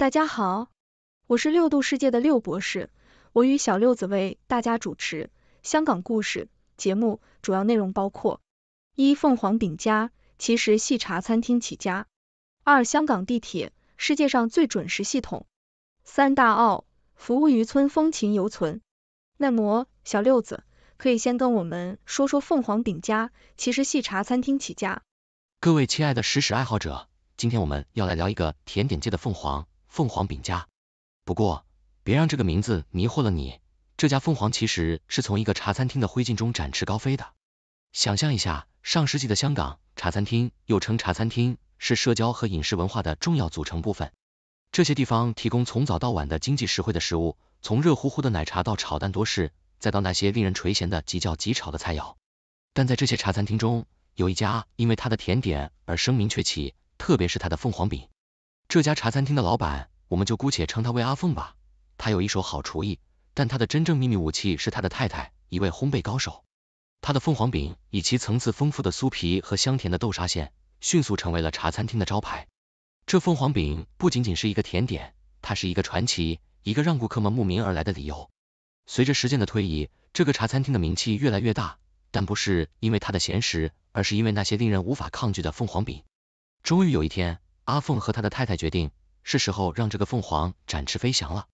大家好，我是六度世界的六博士，我与小六子为大家主持《香港故事》节目，主要内容包括：一、凤凰饼家其实系茶餐厅起家；二、香港地铁世界上最准时系统；三大澳服务于村风情犹存。那么，小六子可以先跟我们说说凤凰饼家其实系茶餐厅起家。各位亲爱的食史爱好者，今天我们要来聊一个甜点界的凤凰。凤凰饼家，不过别让这个名字迷惑了你，这家凤凰其实是从一个茶餐厅的灰烬中展翅高飞的。想象一下，上世纪的香港茶餐厅，又称茶餐厅，是社交和饮食文化的重要组成部分。这些地方提供从早到晚的经济实惠的食物，从热乎乎的奶茶到炒蛋多士，再到那些令人垂涎的极叫极炒的菜肴。但在这些茶餐厅中，有一家因为它的甜点而声名鹊起，特别是它的凤凰饼。这家茶餐厅的老板，我们就姑且称他为阿凤吧。他有一手好厨艺，但他的真正秘密武器是他的太太，一位烘焙高手。他的凤凰饼以其层次丰富的酥皮和香甜的豆沙馅，迅速成为了茶餐厅的招牌。这凤凰饼不仅仅是一个甜点，它是一个传奇，一个让顾客们慕名而来的理由。随着时间的推移，这个茶餐厅的名气越来越大，但不是因为他的咸食，而是因为那些令人无法抗拒的凤凰饼。终于有一天。阿凤和他的太太决定，是时候让这个凤凰展翅飞翔了。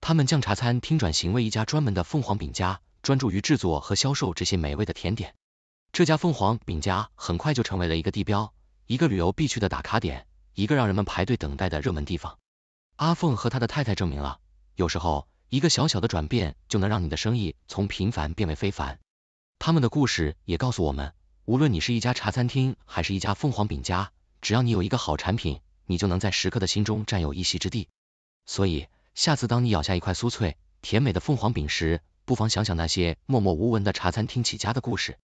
他们将茶餐厅转型为一家专门的凤凰饼家，专注于制作和销售这些美味的甜点。这家凤凰饼家很快就成为了一个地标，一个旅游必去的打卡点，一个让人们排队等待的热门地方。阿凤和他的太太证明了，有时候一个小小的转变就能让你的生意从平凡变为非凡。他们的故事也告诉我们，无论你是一家茶餐厅还是一家凤凰饼家。只要你有一个好产品，你就能在食客的心中占有一席之地。所以，下次当你咬下一块酥脆、甜美的凤凰饼时，不妨想想那些默默无闻的茶餐厅起家的故事。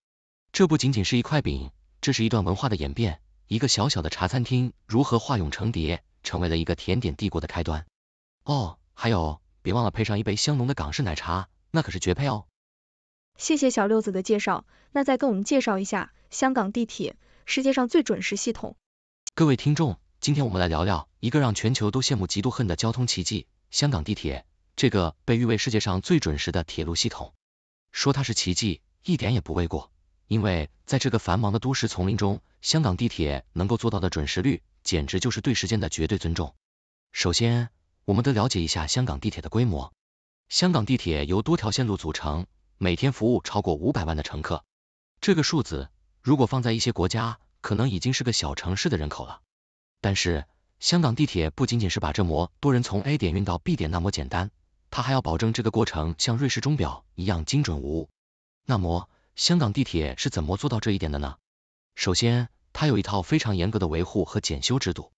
这不仅仅是一块饼，这是一段文化的演变。一个小小的茶餐厅如何化蛹成蝶，成为了一个甜点帝国的开端。哦，还有，别忘了配上一杯香浓的港式奶茶，那可是绝配哦。谢谢小六子的介绍，那再跟我们介绍一下香港地铁，世界上最准时系统。各位听众，今天我们来聊聊一个让全球都羡慕嫉妒恨的交通奇迹——香港地铁。这个被誉为世界上最准时的铁路系统，说它是奇迹一点也不为过。因为在这个繁忙的都市丛林中，香港地铁能够做到的准时率，简直就是对时间的绝对尊重。首先，我们得了解一下香港地铁的规模。香港地铁由多条线路组成，每天服务超过五百万的乘客。这个数字如果放在一些国家，可能已经是个小城市的人口了，但是香港地铁不仅仅是把这么多人从 A 点运到 B 点那么简单，它还要保证这个过程像瑞士钟表一样精准无误。那么，香港地铁是怎么做到这一点的呢？首先，它有一套非常严格的维护和检修制度，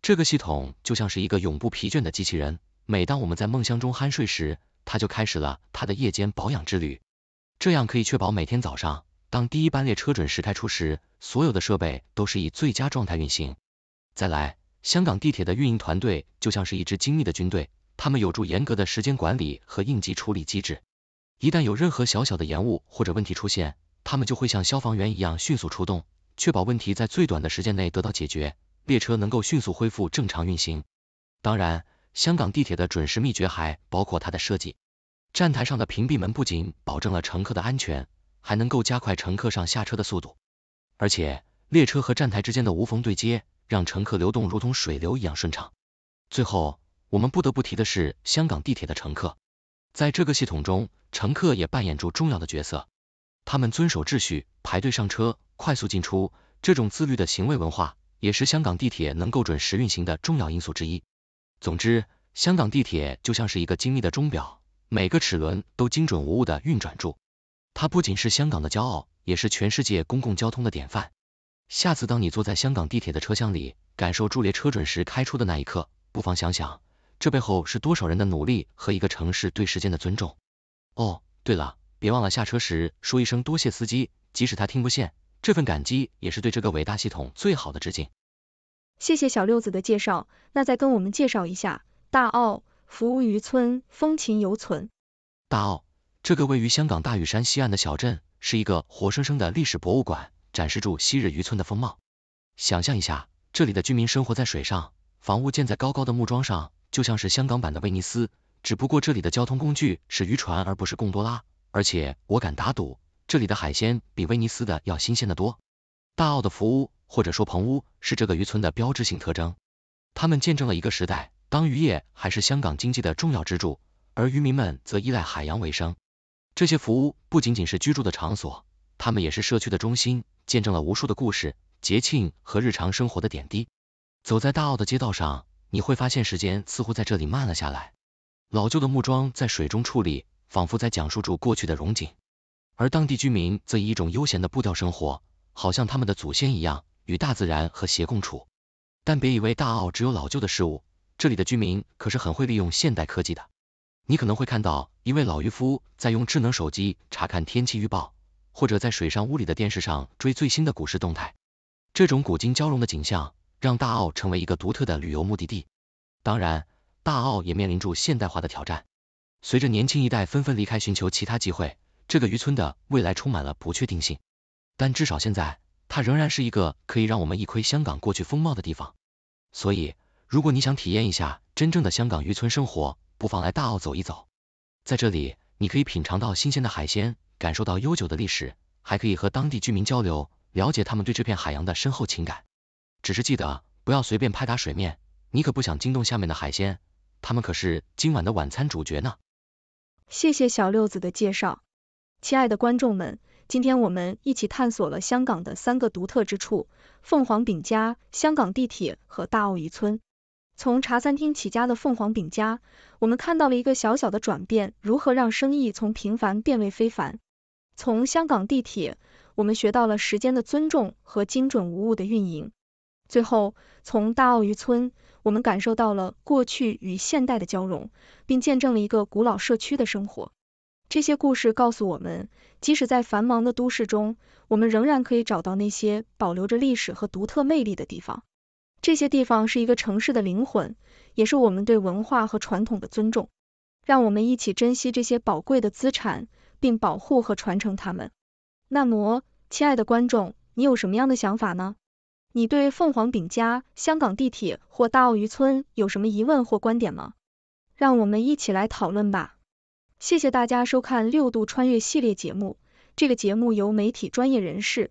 这个系统就像是一个永不疲倦的机器人，每当我们在梦乡中酣睡时，它就开始了它的夜间保养之旅，这样可以确保每天早上。当第一班列车准时开出时，所有的设备都是以最佳状态运行。再来，香港地铁的运营团队就像是一支精密的军队，他们有助严格的时间管理和应急处理机制。一旦有任何小小的延误或者问题出现，他们就会像消防员一样迅速出动，确保问题在最短的时间内得到解决，列车能够迅速恢复正常运行。当然，香港地铁的准时秘诀还包括它的设计，站台上的屏蔽门不仅保证了乘客的安全。还能够加快乘客上下车的速度，而且列车和站台之间的无缝对接，让乘客流动如同水流一样顺畅。最后，我们不得不提的是香港地铁的乘客，在这个系统中，乘客也扮演着重要的角色。他们遵守秩序，排队上车，快速进出，这种自律的行为文化，也是香港地铁能够准时运行的重要因素之一。总之，香港地铁就像是一个精密的钟表，每个齿轮都精准无误的运转住。它不仅是香港的骄傲，也是全世界公共交通的典范。下次当你坐在香港地铁的车厢里，感受驻列车准时开出的那一刻，不妨想想，这背后是多少人的努力和一个城市对时间的尊重。哦，对了，别忘了下车时说一声多谢司机，即使他听不见，这份感激也是对这个伟大系统最好的致敬。谢谢小六子的介绍，那再跟我们介绍一下大澳，服务渔村风情犹存。大澳。这个位于香港大屿山西岸的小镇，是一个活生生的历史博物馆，展示住昔日渔村的风貌。想象一下，这里的居民生活在水上，房屋建在高高的木桩上，就像是香港版的威尼斯。只不过这里的交通工具是渔船，而不是贡多拉。而且我敢打赌，这里的海鲜比威尼斯的要新鲜得多。大澳的浮屋，或者说棚屋，是这个渔村的标志性特征。他们见证了一个时代，当渔业还是香港经济的重要支柱，而渔民们则依赖海洋为生。这些服屋不仅仅是居住的场所，它们也是社区的中心，见证了无数的故事、节庆和日常生活的点滴。走在大澳的街道上，你会发现时间似乎在这里慢了下来。老旧的木桩在水中矗立，仿佛在讲述着过去的荣景。而当地居民则以一种悠闲的步调生活，好像他们的祖先一样，与大自然和谐共处。但别以为大澳只有老旧的事物，这里的居民可是很会利用现代科技的。你可能会看到一位老渔夫在用智能手机查看天气预报，或者在水上屋里的电视上追最新的股市动态。这种古今交融的景象，让大澳成为一个独特的旅游目的地。当然，大澳也面临着现代化的挑战。随着年轻一代纷纷离开寻求其他机会，这个渔村的未来充满了不确定性。但至少现在，它仍然是一个可以让我们一窥香港过去风貌的地方。所以，如果你想体验一下真正的香港渔村生活，不妨来大澳走一走，在这里你可以品尝到新鲜的海鲜，感受到悠久的历史，还可以和当地居民交流，了解他们对这片海洋的深厚情感。只是记得不要随便拍打水面，你可不想惊动下面的海鲜，他们可是今晚的晚餐主角呢。谢谢小六子的介绍，亲爱的观众们，今天我们一起探索了香港的三个独特之处：凤凰饼家、香港地铁和大澳渔村。从茶餐厅起家的凤凰饼家，我们看到了一个小小的转变，如何让生意从平凡变为非凡。从香港地铁，我们学到了时间的尊重和精准无误的运营。最后，从大澳渔村，我们感受到了过去与现代的交融，并见证了一个古老社区的生活。这些故事告诉我们，即使在繁忙的都市中，我们仍然可以找到那些保留着历史和独特魅力的地方。这些地方是一个城市的灵魂，也是我们对文化和传统的尊重。让我们一起珍惜这些宝贵的资产，并保护和传承它们。那么，亲爱的观众，你有什么样的想法呢？你对凤凰饼家、香港地铁或大澳渔村有什么疑问或观点吗？让我们一起来讨论吧。谢谢大家收看《六度穿越》系列节目。这个节目由媒体专业人士。